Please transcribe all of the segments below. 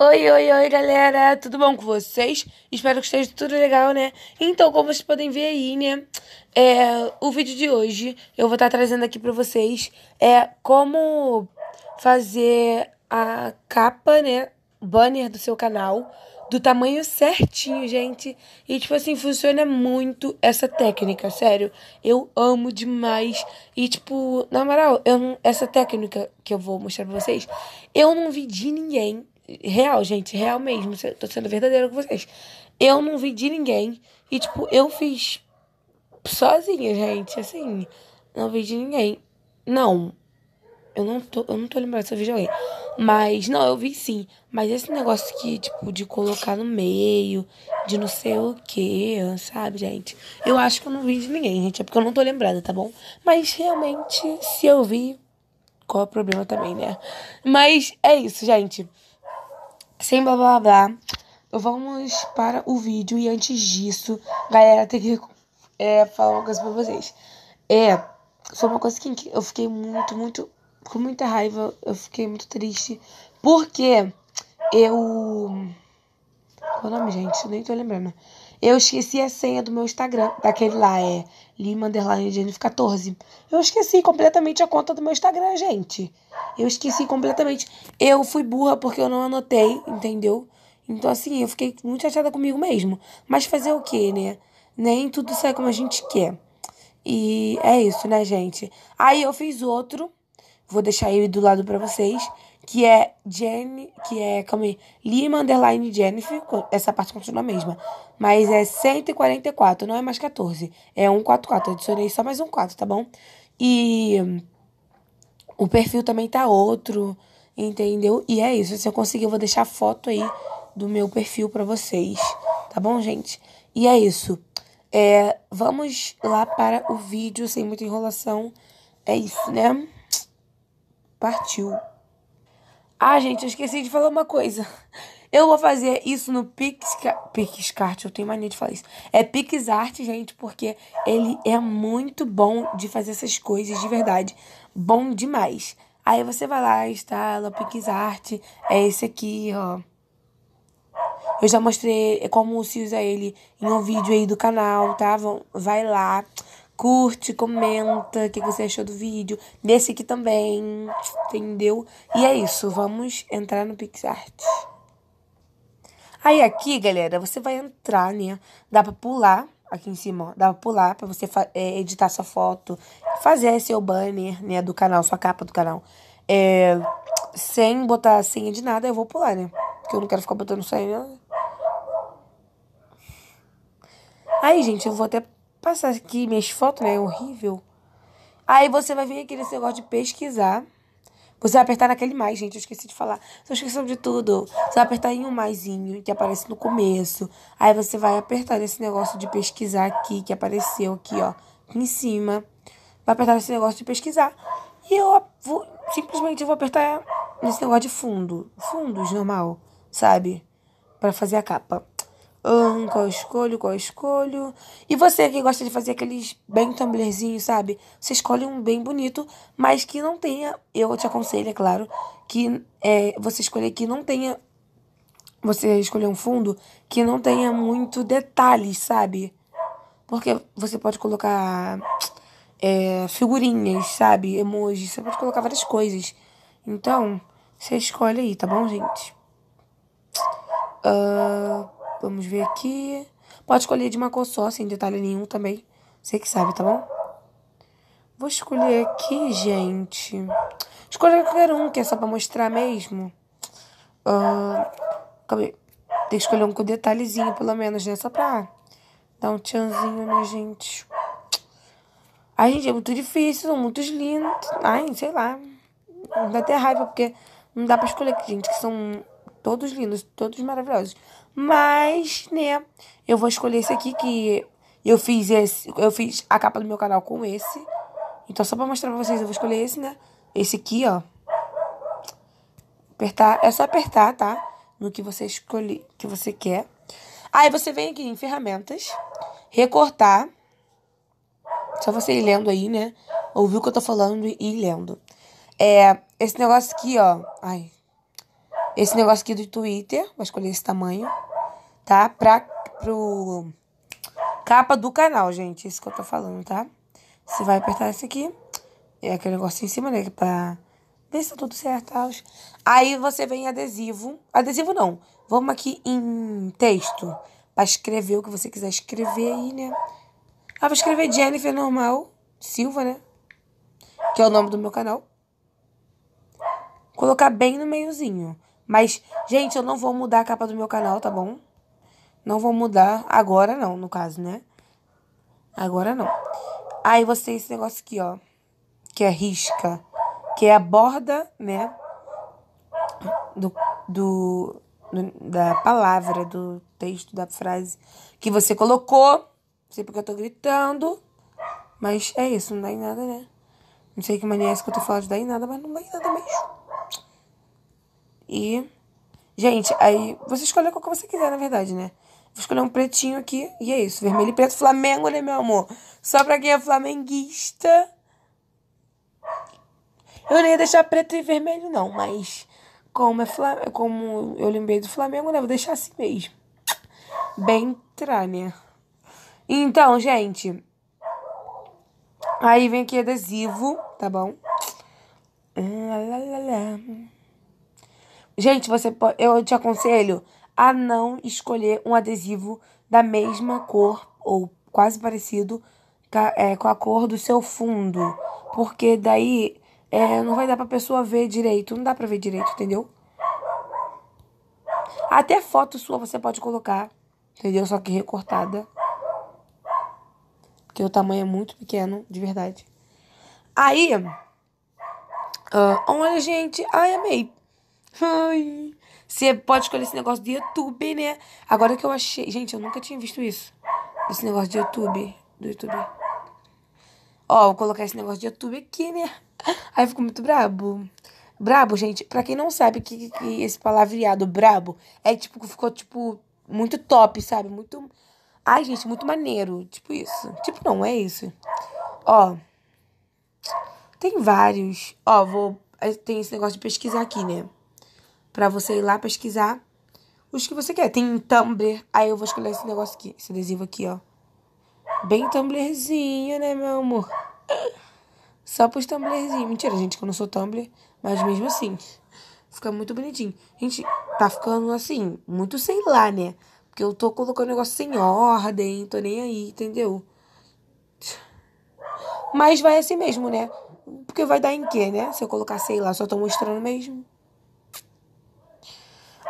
Oi, oi, oi, galera! Tudo bom com vocês? Espero que esteja tudo legal, né? Então, como vocês podem ver aí, né? É, o vídeo de hoje eu vou estar tá trazendo aqui para vocês é como fazer a capa, né? Banner do seu canal do tamanho certinho, gente. E, tipo assim, funciona muito essa técnica, sério. Eu amo demais. E, tipo, na moral, eu não, essa técnica que eu vou mostrar pra vocês, eu não vi de ninguém Real, gente, real mesmo. Tô sendo verdadeira com vocês. Eu não vi de ninguém. E, tipo, eu fiz sozinha, gente. Assim, não vi de ninguém. Não. Eu não tô, eu não tô lembrada se eu vi de alguém. Mas, não, eu vi sim. Mas esse negócio que, tipo, de colocar no meio, de não sei o que, sabe, gente? Eu acho que eu não vi de ninguém, gente. É porque eu não tô lembrada, tá bom? Mas realmente, se eu vi, qual é o problema também, né? Mas é isso, gente sem blá blá blá. Vamos para o vídeo e antes disso, galera, tem que é, falar uma coisa pra vocês. É, foi uma coisa que eu fiquei muito, muito, com muita raiva, eu fiquei muito triste, porque eu. Qual é o nome, gente? Eu nem tô lembrando. Eu esqueci a senha do meu Instagram, daquele lá, é Lima 14. Eu esqueci completamente a conta do meu Instagram, gente. Eu esqueci completamente. Eu fui burra porque eu não anotei, entendeu? Então, assim, eu fiquei muito chateada comigo mesmo. Mas fazer o quê, né? Nem tudo sai como a gente quer. E é isso, né, gente? Aí eu fiz outro. Vou deixar ele do lado para vocês que é Jenny, que é, calma aí, Lima underline Jennifer, essa parte continua a mesma, mas é 144, não é mais 14, é 144, adicionei só mais um 4, tá bom? E o perfil também tá outro, entendeu? E é isso, se eu conseguir eu vou deixar foto aí do meu perfil para vocês, tá bom, gente? E é isso. É, vamos lá para o vídeo sem muita enrolação. É isso, né? Partiu. Ah, gente, eu esqueci de falar uma coisa. Eu vou fazer isso no Pixca... PixCart, eu tenho mania de falar isso. É PixArt, gente, porque ele é muito bom de fazer essas coisas de verdade. Bom demais. Aí você vai lá, instala PixArt, é esse aqui, ó. Eu já mostrei como se usa ele em um vídeo aí do canal, tá? Vai lá. Curte, comenta o que você achou do vídeo. Desse aqui também, entendeu? E é isso, vamos entrar no PixArt. Aí aqui, galera, você vai entrar, né? Dá pra pular aqui em cima, ó. Dá pra pular pra você é, editar sua foto, fazer seu banner, né, do canal, sua capa do canal. É, sem botar senha de nada, eu vou pular, né? Porque eu não quero ficar botando senha. Aí, gente, eu vou até passar aqui minhas fotos, né? É horrível. Aí você vai vir aqui nesse negócio de pesquisar. Você vai apertar naquele mais, gente. Eu esqueci de falar. Tô esquecendo de tudo. Você vai apertar em um maisinho que aparece no começo. Aí você vai apertar nesse negócio de pesquisar aqui, que apareceu aqui, ó. Aqui em cima. Vai apertar nesse negócio de pesquisar. E eu vou, simplesmente eu vou apertar nesse negócio de fundo. Fundos, normal, sabe? para fazer a capa. Hum, qual eu escolho, qual eu escolho. E você que gosta de fazer aqueles bem tumblerzinhos, sabe? Você escolhe um bem bonito, mas que não tenha. Eu te aconselho, é claro, que é, você escolher que não tenha. Você escolher um fundo que não tenha muito detalhes, sabe? Porque você pode colocar é, figurinhas, sabe? Emojis, você pode colocar várias coisas. Então, você escolhe aí, tá bom, gente? Uh... Vamos ver aqui. Pode escolher de uma cor só, sem detalhe nenhum também. Você que sabe, tá bom? Vou escolher aqui, gente. Escolha qualquer um, que é só pra mostrar mesmo. Uh, calma Tem que escolher um com detalhezinho, pelo menos, né? Só pra dar um tchanzinho, né, gente? Ai, gente, é muito difícil, são muitos lindos. Ai, sei lá. Dá até raiva, porque não dá pra escolher, gente, que são todos lindos, todos maravilhosos. Mas, né, eu vou escolher esse aqui que eu fiz esse, eu fiz a capa do meu canal com esse. Então, só pra mostrar pra vocês, eu vou escolher esse, né? Esse aqui, ó. Apertar, é só apertar, tá? No que você escolhe que você quer. Aí você vem aqui em ferramentas, recortar. Só você ir lendo aí, né? Ouvir o que eu tô falando e ir lendo. É, esse negócio aqui, ó. Ai. Esse negócio aqui do Twitter, vou escolher esse tamanho tá? Pra, pro capa do canal, gente. Isso que eu tô falando, tá? Você vai apertar esse aqui. É aquele negócio em cima, né? Pra ver se tá tudo certo. Aí você vem em adesivo. Adesivo não. Vamos aqui em texto. Pra escrever o que você quiser escrever aí, né? Ah, vou escrever Jennifer normal. Silva, né? Que é o nome do meu canal. Colocar bem no meiozinho. Mas, gente, eu não vou mudar a capa do meu canal, tá bom? Não vou mudar agora não, no caso, né? Agora não. Aí você tem esse negócio aqui, ó. Que é risca. Que é a borda, né? Do, do, do da palavra, do texto, da frase que você colocou. Não sei porque eu tô gritando. Mas é isso, não dá em nada, né? Não sei que mania é essa que eu tô falando de dar em nada, mas não dá em nada mesmo. E. Gente, aí você escolhe qual que você quiser, na verdade, né? Vou escolher um pretinho aqui. E é isso. Vermelho e preto. Flamengo, né, meu amor? Só pra quem é flamenguista. Eu nem ia deixar preto e vermelho, não. Mas como, é Flam... como eu lembrei do Flamengo, né? Vou deixar assim mesmo. Bem trânia. Então, gente. Aí vem aqui adesivo, tá bom? Hum, gente, você pode... Eu te aconselho a não escolher um adesivo da mesma cor ou quase parecido é, com a cor do seu fundo, porque daí é, não vai dar pra pessoa ver direito, não dá pra ver direito, entendeu? Até foto sua você pode colocar, entendeu? Só que recortada. Porque o tamanho é muito pequeno, de verdade. Aí. Uh, olha, gente. Ai, amei. Ai. Você pode escolher esse negócio de YouTube, né? Agora que eu achei. Gente, eu nunca tinha visto isso. Esse negócio de YouTube. Do YouTube. Ó, vou colocar esse negócio de YouTube aqui, né? Aí eu fico muito brabo. Brabo, gente, pra quem não sabe que, que esse palavreado brabo é tipo, ficou tipo muito top, sabe? Muito. Ai, gente, muito maneiro. Tipo isso. Tipo, não é isso. Ó. Tem vários. Ó, vou. Eh, tem esse negócio de pesquisar aqui, né? para você ir lá pesquisar os que você quer. Tem um Tumblr. Aí eu vou escolher esse negócio aqui, esse adesivo aqui, ó. Bem Tumblrzinho, né, meu amor? Só pros Tumblrzinhos. Mentira, gente, que eu não sou Tumblr, mas mesmo assim. Fica muito bonitinho. Gente, tá ficando assim, muito sei lá, né? Porque eu tô colocando o negócio sem ordem, tô nem aí, entendeu? Mas vai assim mesmo, né? Porque vai dar em quê, né? Se eu colocar, sei lá, só tô mostrando mesmo.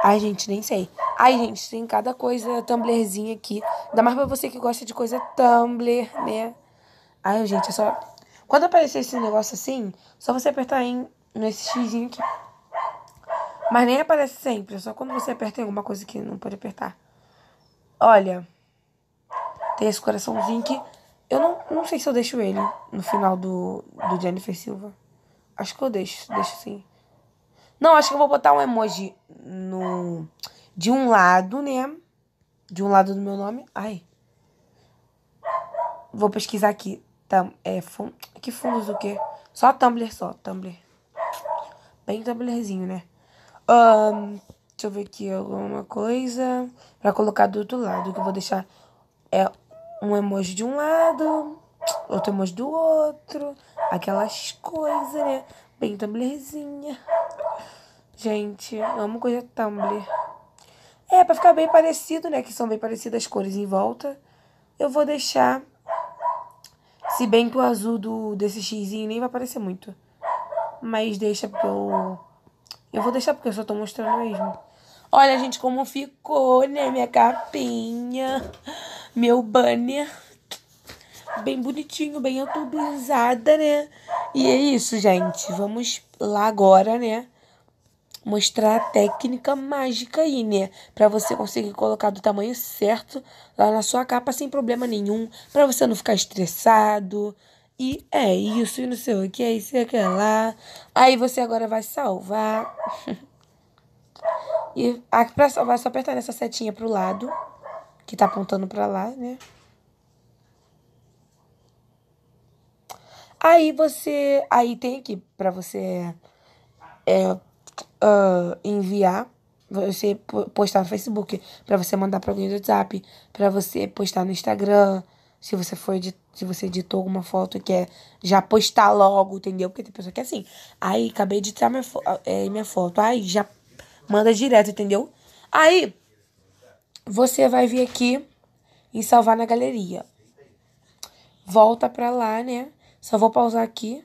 Ai, gente, nem sei. Ai, gente, tem cada coisa Tumblrzinha aqui. Ainda mais pra você que gosta de coisa Tumblr, né? Ai, gente, é só. Quando aparecer esse negócio assim, só você apertar em nesse xizinho aqui. Mas nem aparece sempre, é só quando você aperta em alguma coisa que não pode apertar. Olha, tem esse coraçãozinho que eu não, não sei se eu deixo ele no final do, do Jennifer Silva. Acho que eu deixo, deixo sim. Não, acho que eu vou botar um emoji no de um lado, né? De um lado do meu nome. Ai. Vou pesquisar aqui. Tam, é, fun, que fundos o quê? Só Tumblr, só. Tumblr. Bem Tumblrzinho, né? Um, deixa eu ver aqui alguma coisa. Pra colocar do outro lado. Que eu vou deixar é um emoji de um lado. Outro emoji do outro. Aquelas coisas, né? Bem Tumblrzinha. Gente, amo coisa Tumblr. É, pra ficar bem parecido, né? Que são bem parecidas as cores em volta. Eu vou deixar. Se bem que o azul do, desse xizinho nem vai aparecer muito. Mas deixa porque eu. Eu vou deixar porque eu só tô mostrando mesmo. Olha, gente, como ficou, né? Minha capinha. Meu banner. Bem bonitinho, bem youtubizada, né? E é isso, gente. Vamos lá agora, né? mostrar a técnica mágica aí, né? Para você conseguir colocar do tamanho certo lá na sua capa sem problema nenhum, para você não ficar estressado. E é isso, e não sei o que, é isso e aquilo lá. Aí você agora vai salvar. e para salvar, é só apertar nessa setinha pro lado, que tá apontando para lá, né? Aí você. Aí tem aqui para você é, uh, enviar, você postar no Facebook, para você mandar para alguém do WhatsApp, para você postar no Instagram, se você for se você editou alguma foto e quer já postar logo, entendeu? Porque tem pessoa que é assim, aí acabei de tirar minha, fo é, minha foto, aí já manda direto, entendeu? Aí você vai vir aqui e salvar na galeria. Volta pra lá, né? Só vou pausar aqui.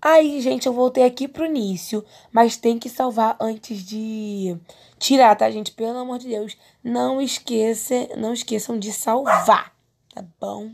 Aí, gente, eu voltei aqui pro início, mas tem que salvar antes de tirar, tá, gente? Pelo amor de Deus, não esqueça, não esqueçam de salvar, tá bom?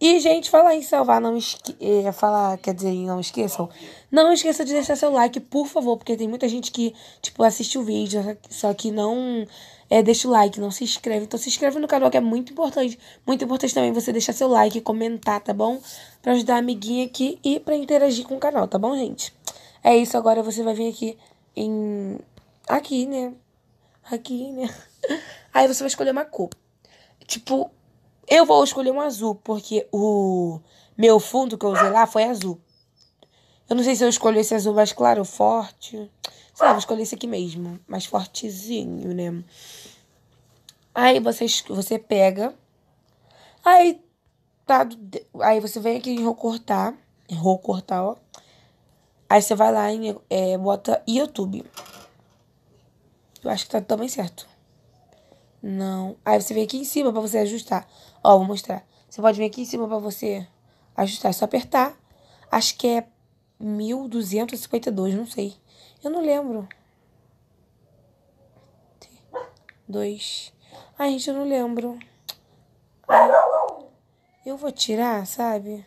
E, gente, falar em salvar, não esque... É, falar, quer dizer, não esqueçam. Não esqueça de deixar seu like, por favor, porque tem muita gente que, tipo, assiste o vídeo, só que não é, deixa o like, não se inscreve. Então se inscreve no canal que é muito importante. Muito importante também você deixar seu like, comentar, tá bom? Pra ajudar a amiguinha aqui e pra interagir com o canal, tá bom, gente? É isso, agora você vai vir aqui em... Aqui, né? Aqui, né? Aí você vai escolher uma cor. Tipo, eu vou escolher um azul, porque o meu fundo que eu usei lá foi azul. Eu não sei se eu escolhi esse azul mais claro, forte... Sei lá, vou escolher esse aqui mesmo. Mais fortezinho, né? Aí você, você pega. Aí tá. Aí você vem aqui em recortar. Recortar, ó. Aí você vai lá e é, bota YouTube. Eu acho que tá também certo. Não. Aí você vem aqui em cima pra você ajustar. Ó, vou mostrar. Você pode vir aqui em cima pra você ajustar. É só apertar. Acho que é 1252, não sei. Eu não lembro. Dois. Ai, gente, eu não lembro. eu vou tirar, sabe?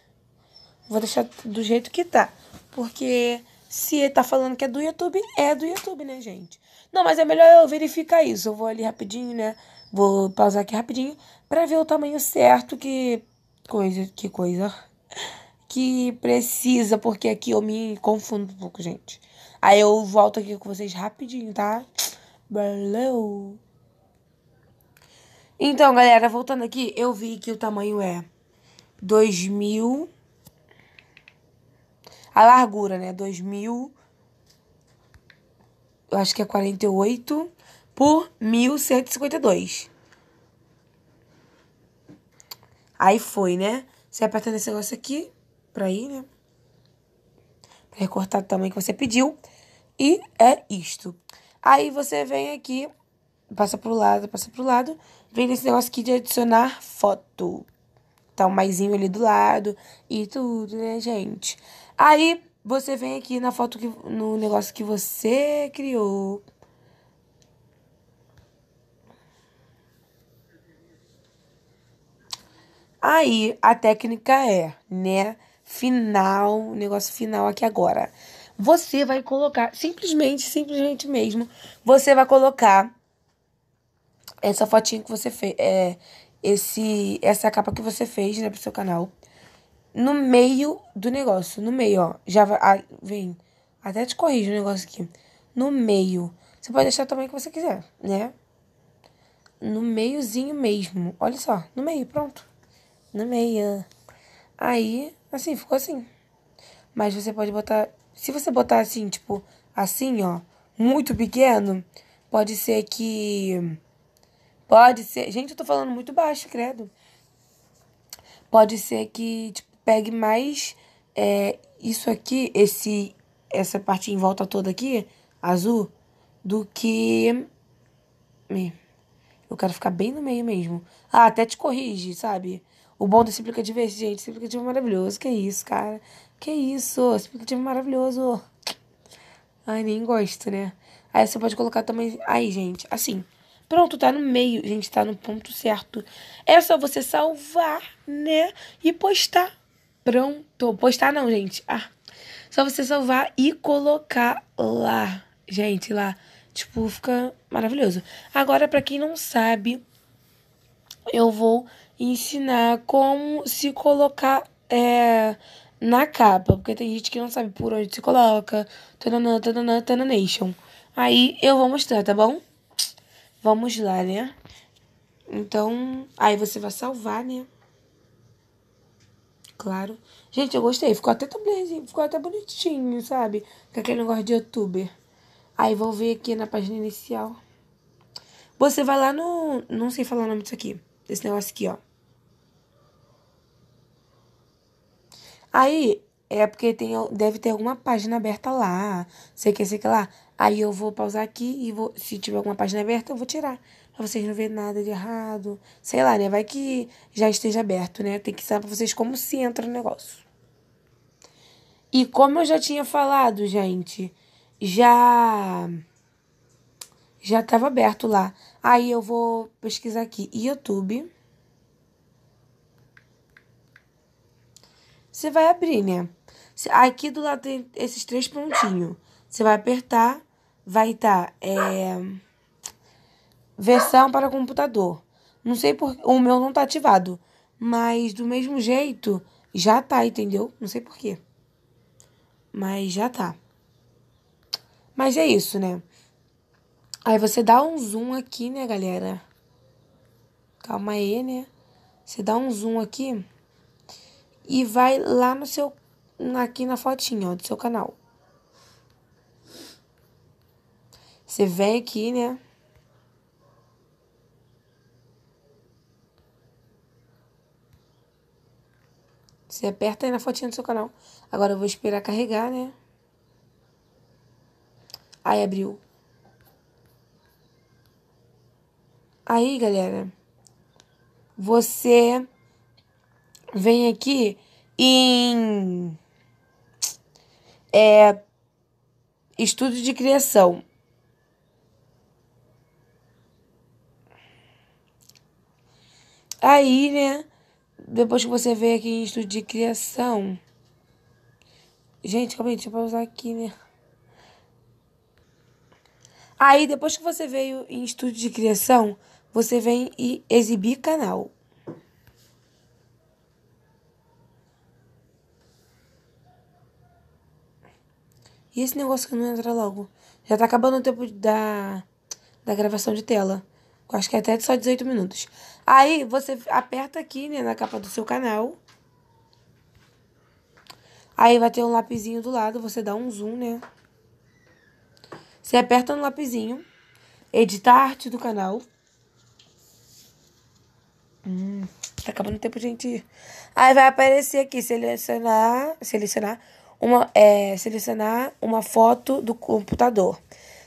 Vou deixar do jeito que tá. Porque se tá falando que é do YouTube, é do YouTube, né, gente? Não, mas é melhor eu verificar isso. Eu vou ali rapidinho, né? Vou pausar aqui rapidinho pra ver o tamanho certo que coisa, que coisa que precisa, porque aqui eu me confundo um pouco, gente. Aí eu volto aqui com vocês rapidinho, tá? Valeu! Então, galera, voltando aqui, eu vi que o tamanho é 2000 a largura, né? 2000 eu acho que é 48 por 1152. Aí foi, né? Você aperta nesse negócio aqui, pra aí, né? Pra recortar o tamanho que você pediu. E é isto. Aí você vem aqui, passa pro lado, passa pro lado, vem nesse negócio aqui de adicionar foto. Tá um maisinho ali do lado e tudo, né, gente? Aí você vem aqui na foto que no negócio que você criou. Aí a técnica é, né? final, negócio final aqui agora. Você vai colocar, simplesmente, simplesmente mesmo, você vai colocar essa fotinha que você fez, é, esse, essa capa que você fez, né, pro seu canal, no meio do negócio, no meio, ó, já vai, ah, vem, até te corrijo o negócio aqui, no meio, você pode deixar também que você quiser, né, no meiozinho mesmo, olha só, no meio, pronto, no meio, aí, Assim, ficou assim. Mas você pode botar. Se você botar assim, tipo, assim, ó, muito pequeno, pode ser que. Pode ser. Gente, eu tô falando muito baixo, credo. Pode ser que tipo, pegue mais é, isso aqui, esse, essa parte em volta toda aqui, azul, do que. Me. Eu quero ficar bem no meio mesmo. Ah, até te corrige, sabe? O bom do explicativo é esse, gente. Explicativo é maravilhoso. Que isso, cara. Que isso. Explicativo é maravilhoso. Ai, nem gosto, né? Aí você pode colocar também. Aí, gente, assim. Pronto, tá no meio, gente, tá no ponto certo. É só você salvar, né? E postar. Pronto. Postar não, gente. Ah. Só você salvar e colocar lá. Gente, lá. Tipo, fica maravilhoso. Agora, para quem não sabe, eu vou ensinar como se colocar é, na capa. Porque tem gente que não sabe por onde se coloca. Tananã, tananã, tananation. Aí eu vou mostrar, tá bom? Vamos lá, né? Então, aí você vai salvar, né? Claro. Gente, eu gostei. Ficou até ficou até bonitinho, sabe? Com aquele negócio de youtuber. Aí vou ver aqui na página inicial. Você vai lá no. Não sei falar o nome disso aqui. Desse negócio aqui, ó. Aí é porque tem, deve ter alguma página aberta lá. Sei que, sei que lá. Aí eu vou pausar aqui e vou, se tiver alguma página aberta, eu vou tirar. Pra vocês não verem nada de errado. Sei lá, né? Vai que já esteja aberto, né? Tem que saber pra vocês como se entra no negócio. E como eu já tinha falado, gente, já já estava aberto lá. Aí eu vou pesquisar aqui YouTube. Você vai abrir, né? Aqui do lado tem esses três pontinhos. Você vai apertar, vai estar tá, é, versão para computador. Não sei por o meu não tá ativado, mas do mesmo jeito já tá, entendeu? Não sei por quê. Mas já tá. Mas é isso, né? Aí você dá um zoom aqui, né, galera? Calma aí, né? Você dá um zoom aqui e vai lá no seu aqui na fotinha, ó, do seu canal. Você vem aqui, né? Você aperta aí na fotinha do seu canal. Agora eu vou esperar carregar, né? Aí abriu. Aí, galera, você vem aqui em é, estudo de criação. Aí, né? Depois que você vem aqui em estudo de criação. Gente, calma aí, deixa eu pausar aqui, né? Aí, depois que você veio em estúdio de criação, você vem e exibir canal. E esse negócio que não entra logo? Já tá acabando o tempo da, da gravação de tela. Acho que é até só 18 minutos. Aí você aperta aqui, né, na capa do seu canal. Aí vai ter um lapizinho do lado, você dá um zoom, né? Você aperta no lapisinho, editar a arte do canal. Hum, tá acabando o tempo, gente. Aí vai aparecer aqui, selecionar, selecionar uma, é, selecionar uma foto do computador.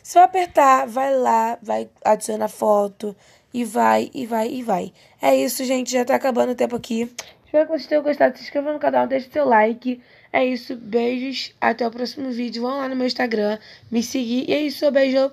Você vai apertar, vai lá, vai adicionar foto e vai, e vai, e vai. É isso, gente, já tá acabando o tempo aqui. Espero que vocês tenham gostado. Se inscreva no canal, deixe seu like. É isso, beijos. Até o próximo vídeo. Vão lá no meu Instagram me seguir. E é isso, beijo.